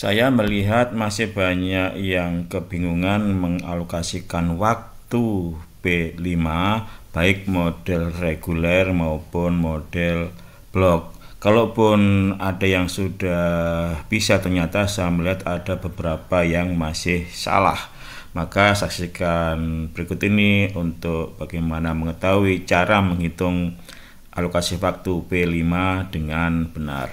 Saya melihat masih banyak yang kebingungan mengalokasikan waktu B5 baik model reguler maupun model blok. Kalaupun ada yang sudah bisa ternyata saya melihat ada beberapa yang masih salah. Maka saksikan berikut ini untuk bagaimana mengetahui cara menghitung alokasi waktu P5 dengan benar.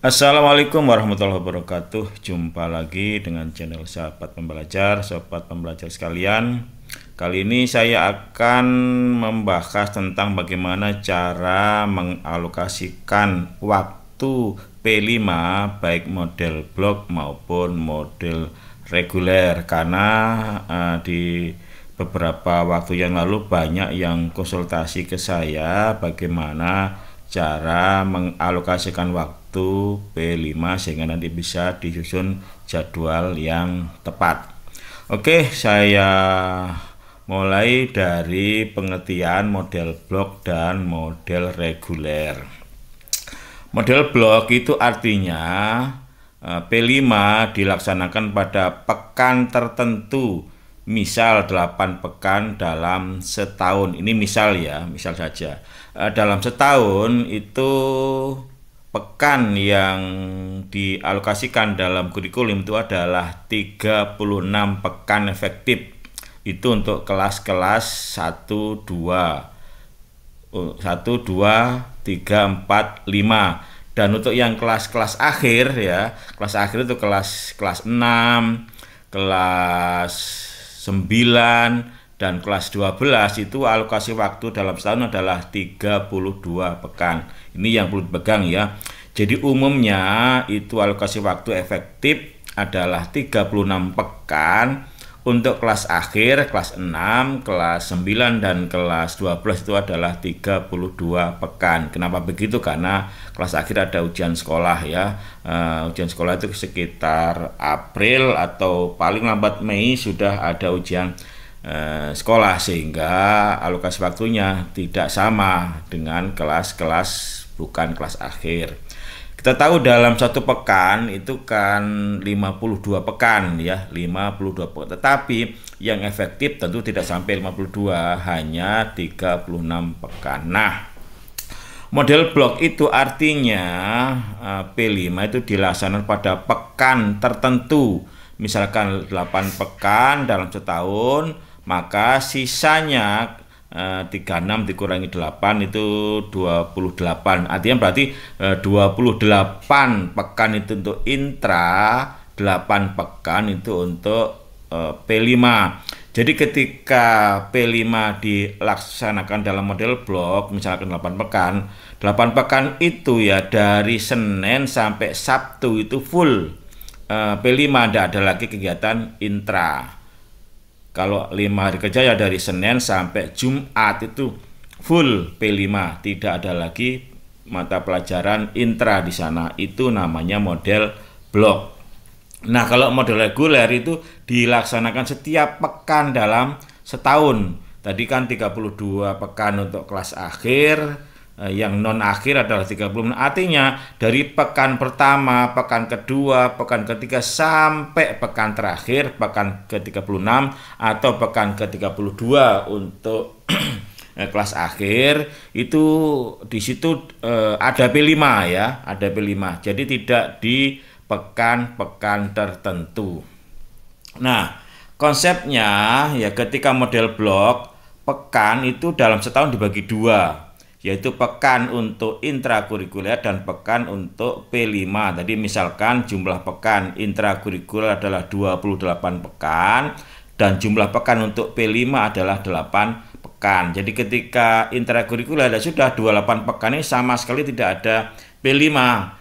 Assalamualaikum warahmatullahi wabarakatuh Jumpa lagi dengan channel Sahabat Pembelajar Sahabat Pembelajar sekalian Kali ini saya akan membahas tentang bagaimana cara mengalokasikan waktu P5 Baik model blok maupun model reguler Karena uh, di beberapa waktu yang lalu banyak yang konsultasi ke saya Bagaimana cara mengalokasikan waktu P5 sehingga nanti bisa disusun jadwal yang tepat Oke saya mulai dari pengertian model blok dan model reguler model blok itu artinya eh, P5 dilaksanakan pada pekan tertentu misal 8 pekan dalam setahun ini misal ya misal saja eh, dalam setahun itu pekan yang dialokasikan dalam kurikulum itu adalah 36 pekan efektif. Itu untuk kelas-kelas 1 2 1 2 3 4 5 dan untuk yang kelas-kelas akhir ya kelas akhir itu kelas kelas 6 kelas 9 dan kelas 12 itu alokasi waktu dalam setahun adalah 32 pekan. Ini yang perlu dipegang ya. Jadi umumnya itu alokasi waktu efektif adalah 36 pekan untuk kelas akhir, kelas 6, kelas 9 dan kelas 12 itu adalah 32 pekan. Kenapa begitu? Karena kelas akhir ada ujian sekolah ya. Uh, ujian sekolah itu sekitar April atau paling lambat Mei sudah ada ujian Eh, sekolah sehingga alokasi waktunya tidak sama dengan kelas-kelas bukan kelas akhir. Kita tahu dalam satu pekan itu kan 52 pekan ya, 52 pekan. Tetapi yang efektif tentu tidak sampai 52, hanya 36 pekan. Nah, model blok itu artinya eh, P5 itu dilaksanakan pada pekan tertentu. Misalkan 8 pekan dalam setahun, maka sisanya 36 eh, dikurangi 8 itu 28 artinya berarti 28 eh, pekan itu untuk intra 8 pekan itu untuk eh, P5 jadi ketika P5 dilaksanakan dalam model blok misalkan 8 pekan 8 pekan itu ya dari Senin sampai Sabtu itu full P5 tidak ada lagi kegiatan intra kalau lima hari kerja ya dari Senin sampai Jumat itu full P5, tidak ada lagi mata pelajaran intra di sana. Itu namanya model blok. Nah, kalau model reguler itu dilaksanakan setiap pekan dalam setahun. Tadi kan 32 pekan untuk kelas akhir, Eh, yang non akhir adalah 30 menit. Artinya dari pekan pertama, pekan kedua, pekan ketiga sampai pekan terakhir, pekan ke-36 atau pekan ke-32 untuk eh, kelas akhir itu di situ eh, ada P5 ya, ada P5. Jadi tidak di pekan-pekan tertentu. Nah, konsepnya ya ketika model blok pekan itu dalam setahun dibagi dua yaitu pekan untuk intrakurikuler dan pekan untuk P5. Tadi misalkan jumlah pekan intrakurikuler adalah 28 pekan dan jumlah pekan untuk P5 adalah 8 pekan. Jadi ketika intrakurikuler ya sudah 28 pekan ini sama sekali tidak ada P5.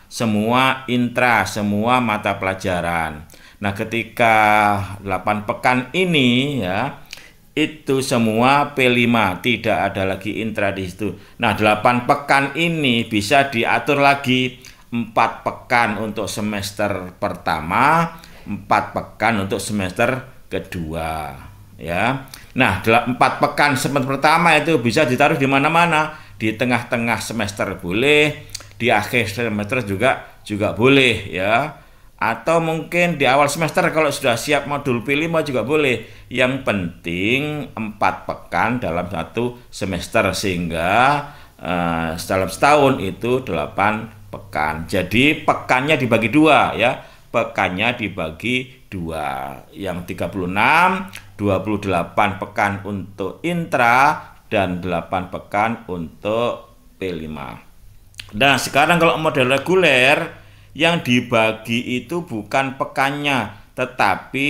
Semua intra, semua mata pelajaran. Nah, ketika 8 pekan ini ya itu semua P5 tidak ada lagi intra di situ. Nah, 8 pekan ini bisa diatur lagi 4 pekan untuk semester pertama, 4 pekan untuk semester kedua, ya. Nah, 4 pekan semester pertama itu bisa ditaruh di mana-mana, di tengah-tengah semester boleh, di akhir semester juga juga boleh, ya atau mungkin di awal semester kalau sudah siap modul pilih mau juga boleh. Yang penting empat pekan dalam satu semester sehingga eh, dalam setahun itu delapan pekan. Jadi pekannya dibagi dua ya, pekannya dibagi dua. Yang 36, 28 pekan untuk intra dan 8 pekan untuk P5. Nah, sekarang kalau model reguler yang dibagi itu bukan pekannya tetapi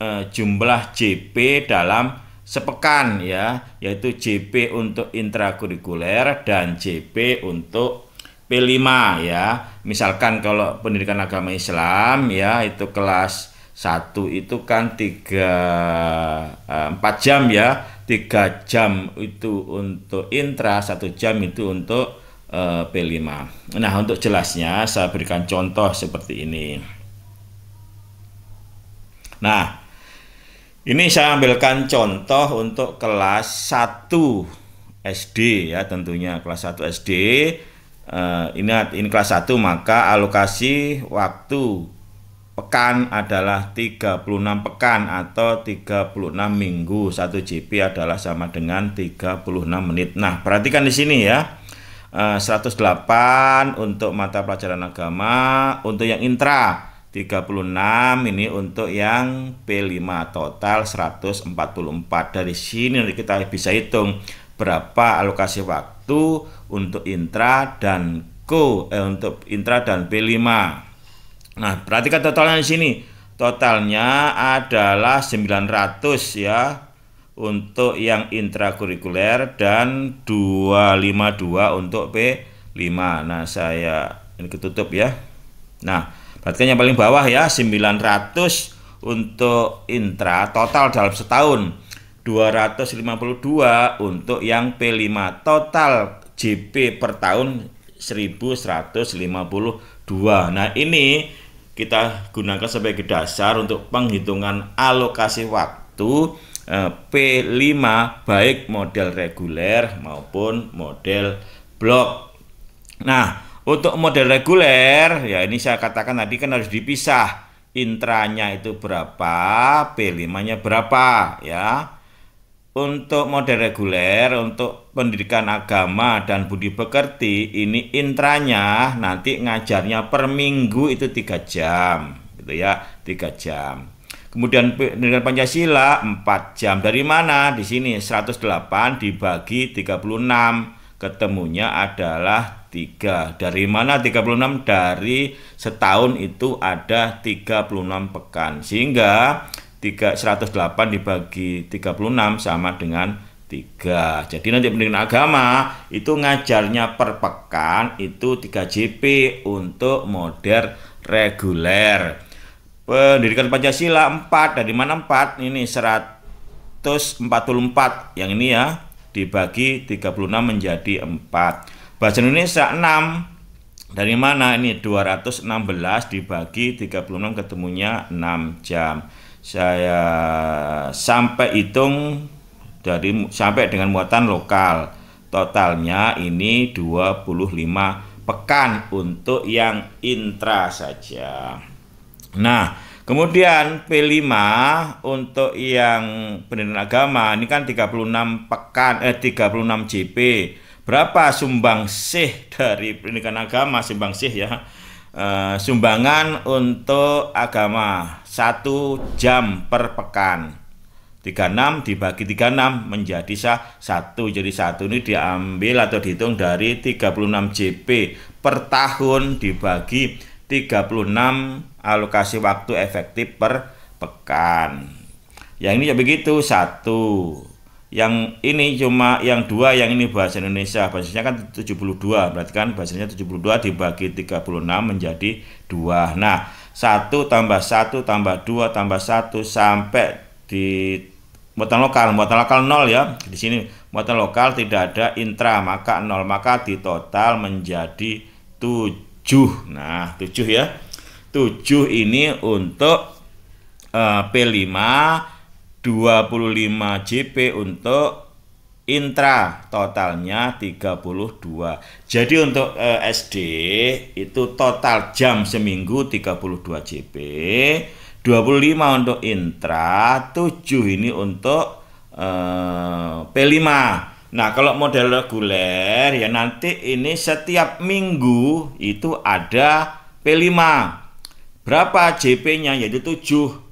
e, jumlah JP dalam sepekan ya yaitu JP untuk intrakurikuler dan JP untuk P5 ya misalkan kalau pendidikan agama Islam ya itu kelas 1 itu kan 3 4 e, jam ya 3 jam itu untuk intra 1 jam itu untuk Eh, P5 nah untuk jelasnya saya berikan contoh seperti ini nah ini saya ambilkan contoh untuk kelas 1 SD ya tentunya kelas 1 SD uh, ini ini kelas 1 maka alokasi waktu pekan adalah 36 pekan atau 36 minggu. 1 GP adalah sama dengan 36 menit. Nah, perhatikan di sini ya. 108 eh, untuk mata pelajaran agama, untuk yang intra 36 ini untuk yang P5 total 144. Dari sini nanti kita bisa hitung berapa alokasi waktu untuk intra dan ko eh, untuk intra dan P5. Nah, perhatikan totalnya di sini. Totalnya adalah 900 ya untuk yang intrakurikuler dan 252 untuk P5. Nah, saya ini ketutup ya. Nah, berarti yang paling bawah ya 900 untuk intra total dalam setahun. 252 untuk yang P5 total JP per tahun 1152. Nah, ini kita gunakan sebagai dasar untuk penghitungan alokasi waktu Eh, P5 baik model reguler maupun model blok. Nah, untuk model reguler ya ini saya katakan tadi kan harus dipisah intranya itu berapa, P5-nya berapa ya. Untuk model reguler, untuk pendidikan agama dan budi pekerti ini intranya nanti ngajarnya per minggu itu tiga jam gitu ya, tiga jam. Kemudian pendidikan Pancasila 4 jam. Dari mana? Di sini 108 dibagi 36. Ketemunya adalah 3. Dari mana 36? Dari setahun itu ada 36 pekan. Sehingga 3, 108 dibagi 36 sama dengan 3. Jadi nanti pendidikan agama itu ngajarnya per pekan itu 3 JP untuk model reguler. Pendidikan Pancasila 4 dari mana 4? Ini 144 yang ini ya dibagi 36 menjadi 4. Bahasa Indonesia 6 dari mana? Ini 216 dibagi 36 ketemunya 6 jam. Saya sampai hitung dari sampai dengan muatan lokal. Totalnya ini 25 pekan untuk yang intra saja. Nah, kemudian P5 untuk yang pendidikan agama ini kan 36 pekan eh 36 JP. Berapa sumbangsih dari pendidikan agama sumbangsih ya? Uh, sumbangan untuk agama satu jam per pekan 36 dibagi 36 menjadi sah satu jadi satu ini diambil atau dihitung dari 36 JP per tahun dibagi 36 alokasi waktu efektif per pekan. Yang ini ya begitu, satu. Yang ini cuma yang dua, yang ini bahasa Indonesia. Bahasanya kan 72, berarti kan bahasanya 72 dibagi 36 menjadi dua. Nah, satu tambah satu tambah dua tambah satu sampai di muatan lokal, muatan lokal nol ya. Di sini muatan lokal tidak ada intra, maka nol maka di total menjadi 7 7. Nah, 7 ya. 7 ini untuk uh, P5, 25 JP untuk intra totalnya 32. Jadi untuk uh, eh, SD itu total jam seminggu 32 JP, 25 untuk intra, 7 ini untuk uh, eh, P5. Nah, kalau model reguler ya nanti ini setiap minggu itu ada P5. Berapa JP-nya? Yaitu 7.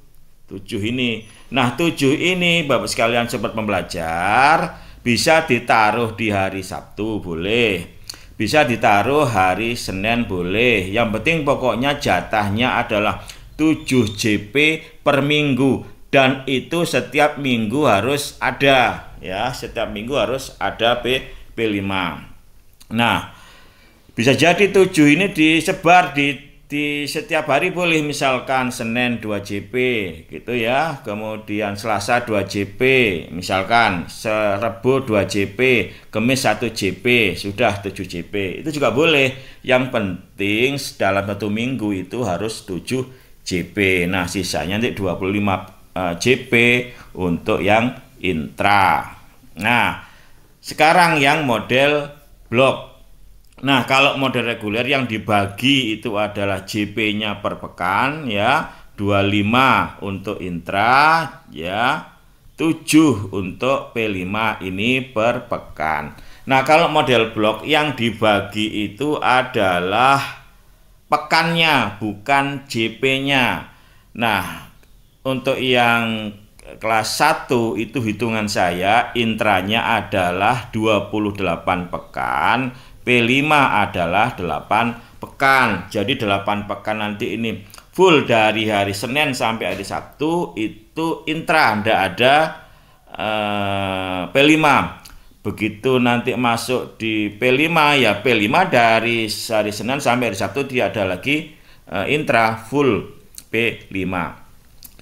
7 ini. Nah, 7 ini Bapak sekalian sempat pembelajar bisa ditaruh di hari Sabtu boleh. Bisa ditaruh hari Senin boleh. Yang penting pokoknya jatahnya adalah 7 JP per minggu dan itu setiap minggu harus ada ya setiap minggu harus ada P b 5 nah bisa jadi 7 ini disebar di di setiap hari boleh misalkan Senin 2 JP gitu ya kemudian Selasa 2 JP misalkan Rabu 2 JP Kemis 1 JP sudah 7 JP itu juga boleh yang penting dalam satu minggu itu harus 7 JP nah sisanya nanti 25 uh, eh, JP, untuk yang intra. Nah, sekarang yang model blok. Nah, kalau model reguler yang dibagi itu adalah JP-nya per pekan ya, 25 untuk intra ya, 7 untuk P5 ini per pekan. Nah, kalau model blok yang dibagi itu adalah pekannya bukan JP-nya. Nah, untuk yang kelas 1 itu hitungan saya intranya adalah 28 pekan, P5 adalah 8 pekan. Jadi 8 pekan nanti ini full dari hari Senin sampai hari Sabtu itu intra Anda ada eh, P5. Begitu nanti masuk di P5 ya P5 dari hari Senin sampai hari Sabtu tidak ada lagi eh, intra full P5.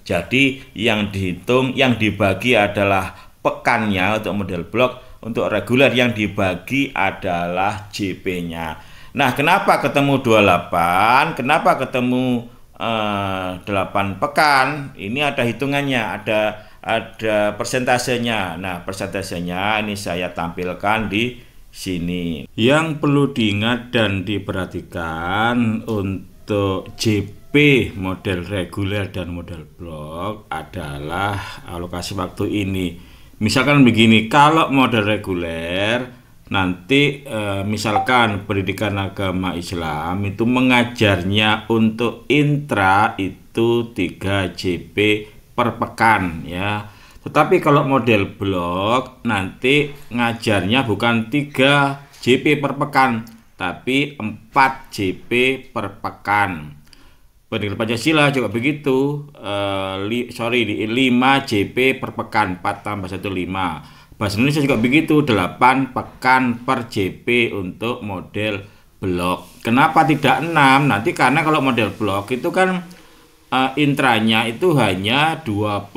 Jadi yang dihitung, yang dibagi adalah pekannya untuk model blok, untuk reguler yang dibagi adalah JP-nya. Nah, kenapa ketemu 28? Kenapa ketemu eh, 8 pekan? Ini ada hitungannya, ada ada persentasenya. Nah, persentasenya ini saya tampilkan di sini. Yang perlu diingat dan diperhatikan untuk JP P model reguler dan model blok adalah alokasi waktu ini. Misalkan begini, kalau model reguler nanti eh, misalkan pendidikan agama Islam itu mengajarnya untuk intra itu 3 JP per pekan ya. Tetapi kalau model blok nanti ngajarnya bukan 3 JP per pekan tapi 4 JP per pekan. Pendidikan Pancasila juga begitu. Uh, li, sorry, 5 JP per pekan, 4 tambah 1, 5. Bahasa Indonesia juga begitu, 8 pekan per JP untuk model blok. Kenapa tidak 6? Nanti karena kalau model blok itu kan uh, intranya itu hanya 28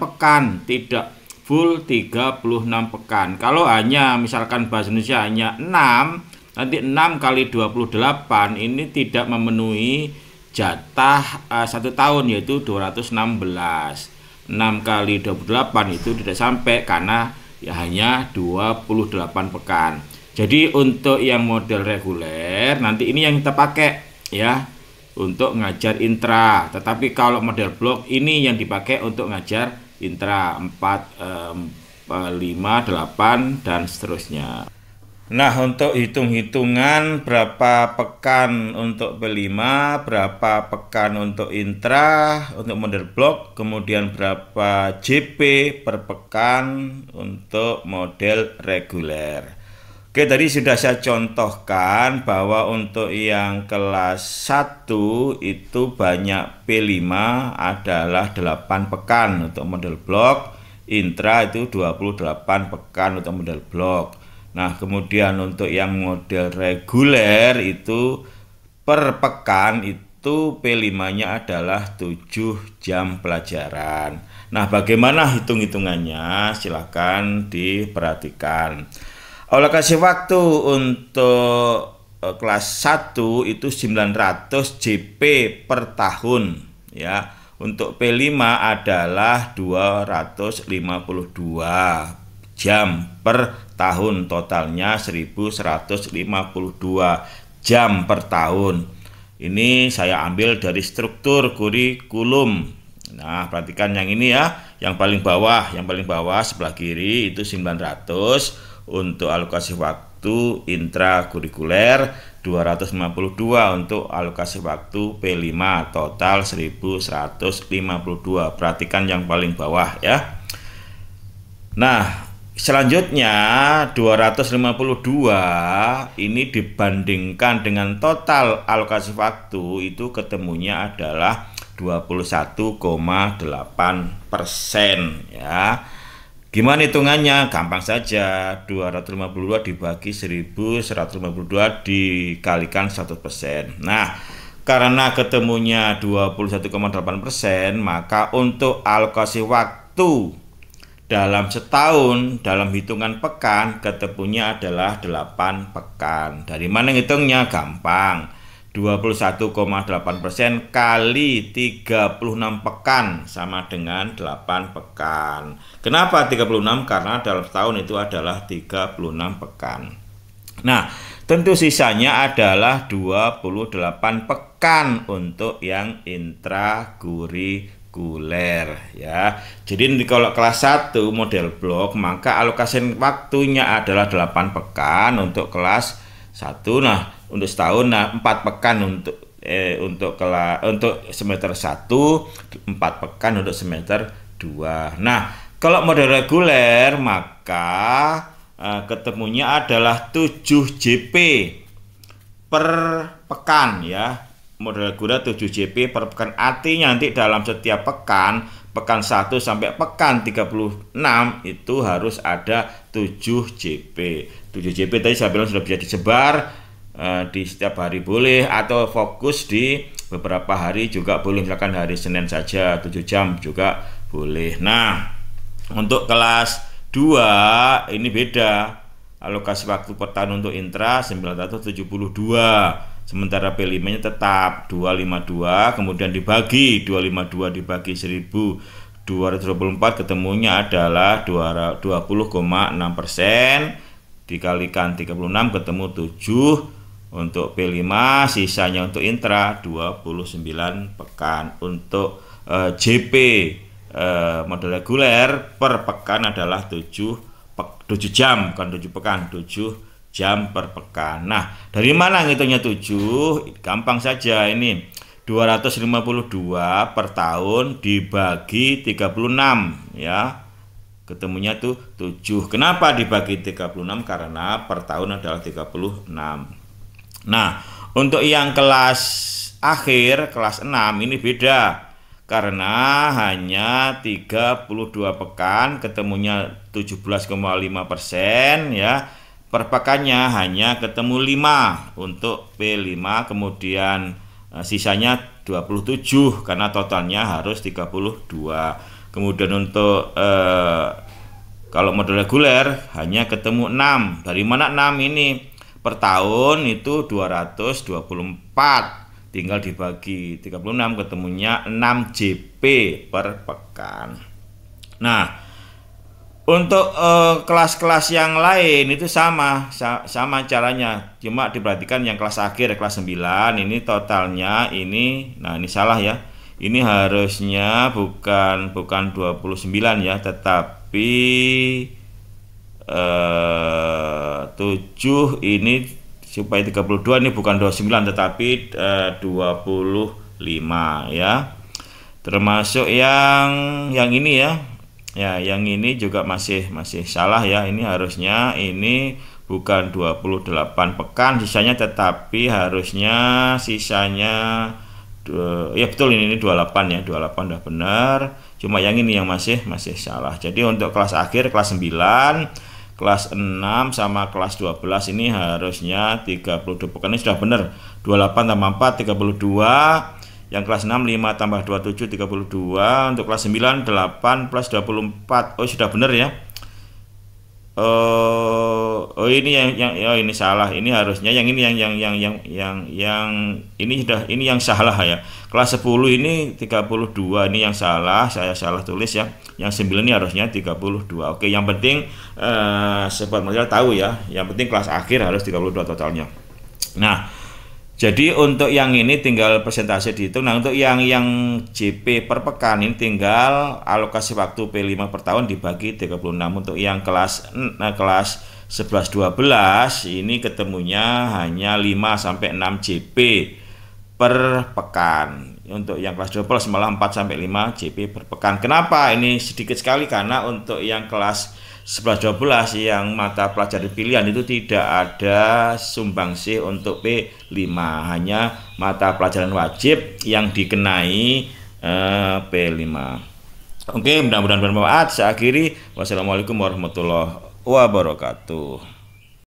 pekan, tidak full 36 pekan. Kalau hanya misalkan bahasa Indonesia hanya 6, nanti 6 kali 28 ini tidak memenuhi jatah uh, satu tahun yaitu 216 6 kali 28 itu tidak sampai karena ya hanya 28 pekan jadi untuk yang model reguler nanti ini yang kita pakai ya untuk ngajar intra tetapi kalau model blok ini yang dipakai untuk ngajar intra 4 um, 5 8 dan seterusnya Nah untuk hitung-hitungan berapa pekan untuk b 5 berapa pekan untuk intra, untuk model block, kemudian berapa JP per pekan untuk model reguler. Oke tadi sudah saya contohkan bahwa untuk yang kelas 1 itu banyak P5 adalah 8 pekan untuk model block, intra itu 28 pekan untuk model block. Nah, kemudian untuk yang model reguler itu per pekan itu P5-nya adalah 7 jam pelajaran. Nah, bagaimana hitung-hitungannya? Silahkan diperhatikan. Oleh kasih waktu untuk e, kelas 1 itu 900 JP per tahun ya. Untuk P5 adalah 252 jam per tahun totalnya 1152 jam per tahun ini saya ambil dari struktur kurikulum nah perhatikan yang ini ya yang paling bawah yang paling bawah sebelah kiri itu 900 untuk alokasi waktu intrakurikuler 252 untuk alokasi waktu P5 total 1152 perhatikan yang paling bawah ya Nah Selanjutnya 252 ini dibandingkan dengan total alokasi waktu itu ketemunya adalah 21,8 persen ya. Gimana hitungannya? Gampang saja 252 dibagi 1152 dikalikan satu persen. Nah karena ketemunya 21,8 persen maka untuk alokasi waktu dalam setahun dalam hitungan pekan ketepunya adalah 8 pekan dari mana ngitungnya gampang 21,8 persen kali 36 pekan sama dengan 8 pekan kenapa 36 karena dalam setahun itu adalah 36 pekan nah tentu sisanya adalah 28 pekan untuk yang intraguri reguler ya. Jadi kalau kelas 1 model blok maka alokasi waktunya adalah 8 pekan untuk kelas 1 nah untuk setahun nah 4 pekan untuk eh, untuk kelas untuk semester 1 4 pekan untuk semester 2. Nah, kalau model reguler maka eh, ketemunya adalah 7 JP per pekan ya modal gura 7 JP per pekan artinya nanti dalam setiap pekan pekan 1 sampai pekan 36 itu harus ada 7 JP 7 JP tadi saya bilang sudah bisa disebar eh, di setiap hari boleh atau fokus di beberapa hari juga boleh misalkan hari Senin saja 7 jam juga boleh nah untuk kelas 2 ini beda alokasi waktu per tahun untuk intra 972 sementara P5-nya tetap 252 kemudian dibagi 252 dibagi 1224 ketemunya adalah 20,6 persen dikalikan 36 ketemu 7 untuk P5 sisanya untuk intra 29 pekan untuk eh, JP eh, model reguler per pekan adalah 7 pe 7 jam bukan 7 pekan 7 jam per pekan. Nah, dari mana ngitungnya 7? Gampang saja ini. 252 per tahun dibagi 36 ya. Ketemunya tuh 7. Kenapa dibagi 36? Karena per tahun adalah 36. Nah, untuk yang kelas akhir kelas 6 ini beda karena hanya 32 pekan ketemunya 17,5 persen ya perpakannya hanya ketemu 5 untuk P5 kemudian eh, sisanya 27 karena totalnya harus 32 kemudian untuk eh, kalau model reguler hanya ketemu 6 dari mana 6 ini per tahun itu 224 tinggal dibagi 36 ketemunya 6 JP per pekan nah untuk eh, kelas-kelas uh, yang lain itu sama sa sama caranya. Cuma diperhatikan yang kelas akhir kelas 9 ini totalnya ini nah ini salah ya. Ini harusnya bukan bukan 29 ya, tetapi eh uh, 7 ini supaya 32 ini bukan 29 tetapi eh, uh, 25 ya. Termasuk yang yang ini ya, Ya, yang ini juga masih masih salah ya. Ini harusnya ini bukan 28 pekan sisanya tetapi harusnya sisanya ya betul ini, ini 28 ya 28 udah benar cuma yang ini yang masih masih salah jadi untuk kelas akhir kelas 9 kelas 6 sama kelas 12 ini harusnya 32 pekan ini sudah benar 28 tambah 4 32 yang kelas 6 5 tambah 27 32 Untuk kelas 9 8 plus 24 Oh sudah benar ya Oh, oh ini yang, yang oh ini salah. Ini harusnya yang ini yang yang yang yang yang yang ini sudah ini yang salah ya. Kelas 10 ini 32 ini yang salah, saya salah tulis ya. Yang 9 ini harusnya 32. Oke, yang penting eh sobat material tahu ya. Yang penting kelas akhir harus 32 totalnya. Nah, jadi untuk yang ini tinggal persentase dihitung. Nah, untuk yang yang JP per pekan ini tinggal alokasi waktu P5 per tahun dibagi 36. Untuk yang kelas nah, kelas 11 12 ini ketemunya hanya 5 sampai 6 JP per pekan. Untuk yang kelas 12 malah 4 sampai 5 JP per pekan. Kenapa? Ini sedikit sekali karena untuk yang kelas 11 12 yang mata pelajaran pilihan itu tidak ada sumbangsih untuk P5 hanya mata pelajaran wajib yang dikenai eh, P5 Oke mudah-mudahan bermanfaat saya akhiri wassalamualaikum warahmatullahi wabarakatuh